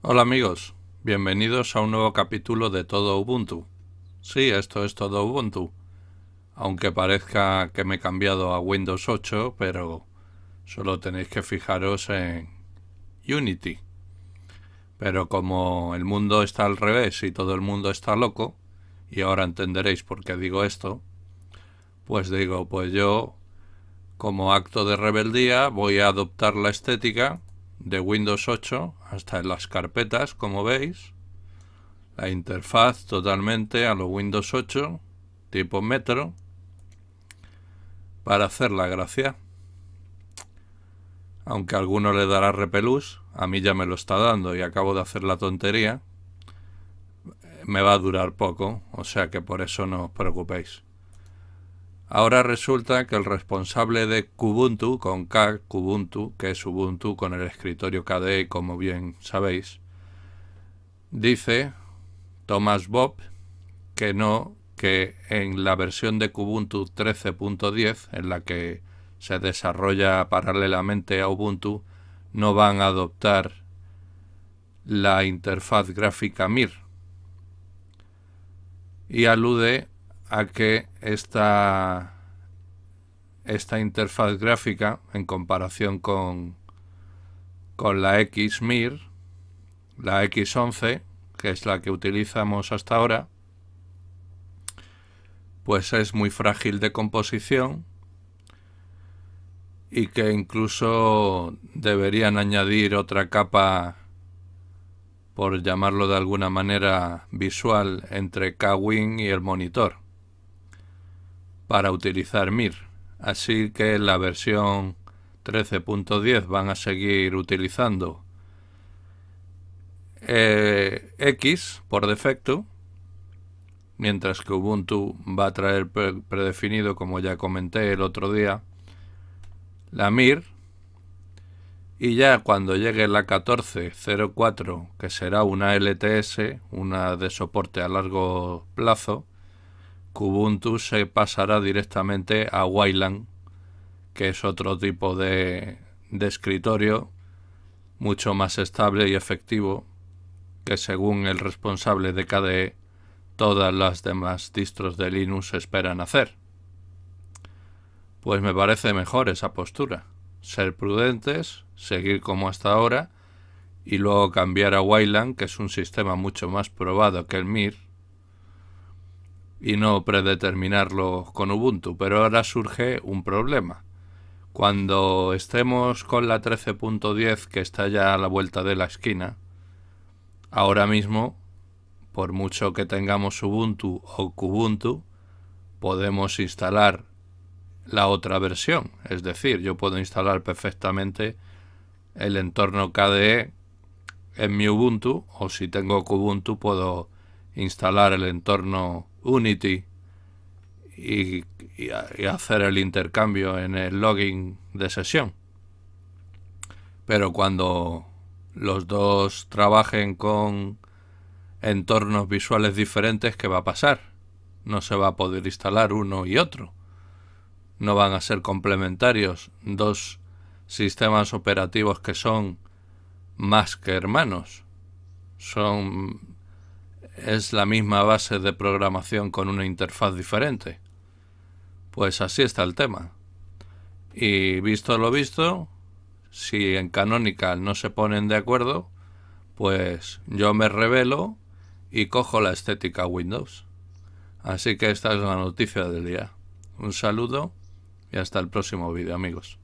Hola amigos, bienvenidos a un nuevo capítulo de Todo Ubuntu. Sí, esto es Todo Ubuntu. Aunque parezca que me he cambiado a Windows 8, pero solo tenéis que fijaros en Unity. Pero como el mundo está al revés y todo el mundo está loco, y ahora entenderéis por qué digo esto, pues digo, pues yo, como acto de rebeldía, voy a adoptar la estética de Windows 8 hasta en las carpetas, como veis. La interfaz totalmente a los Windows 8, tipo Metro, para hacer la gracia. Aunque alguno le dará repelús, a mí ya me lo está dando y acabo de hacer la tontería. Me va a durar poco, o sea que por eso no os preocupéis. Ahora resulta que el responsable de Kubuntu, con K, Kubuntu, que es Ubuntu con el escritorio KDE, como bien sabéis, dice Thomas Bob que no, que en la versión de Kubuntu 13.10, en la que se desarrolla paralelamente a Ubuntu, no van a adoptar la interfaz gráfica MIR. Y alude a que esta, esta interfaz gráfica, en comparación con, con la XMIR, la X11, que es la que utilizamos hasta ahora, pues es muy frágil de composición y que incluso deberían añadir otra capa, por llamarlo de alguna manera, visual entre Kwin y el monitor para utilizar MIR. Así que la versión 13.10 van a seguir utilizando eh, X por defecto, mientras que Ubuntu va a traer predefinido, como ya comenté el otro día, la MIR. Y ya cuando llegue la 14.04, que será una LTS, una de soporte a largo plazo, Kubuntu se pasará directamente a Wayland, que es otro tipo de, escritorio mucho más estable y efectivo que según el responsable de KDE todas las demás distros de Linux esperan hacer. Pues me parece mejor esa postura. Ser prudentes, seguir como hasta ahora y luego cambiar a Wayland, que es un sistema mucho más probado que el MIR, y no predeterminarlo con Ubuntu. Pero ahora surge un problema. Cuando estemos con la 13.10 que está ya a la vuelta de la esquina, ahora mismo, por mucho que tengamos Ubuntu o Kubuntu, podemos instalar la otra versión. Es decir, yo puedo instalar perfectamente el entorno KDE en mi Ubuntu o si tengo Kubuntu puedo instalar el entorno Unity y, hacer el intercambio en el login de sesión. Pero cuando los dos trabajen con entornos visuales diferentes, ¿qué va a pasar? No se va a poder instalar uno y otro. No van a ser complementarios dos sistemas operativos que son más que hermanos. Son es la misma base de programación con una interfaz diferente. Pues así está el tema. Y visto lo visto, si en Canonical no se ponen de acuerdo, pues yo me revelo y cojo la estética Windows. Así que esta es la noticia del día. Un saludo y hasta el próximo vídeo amigos.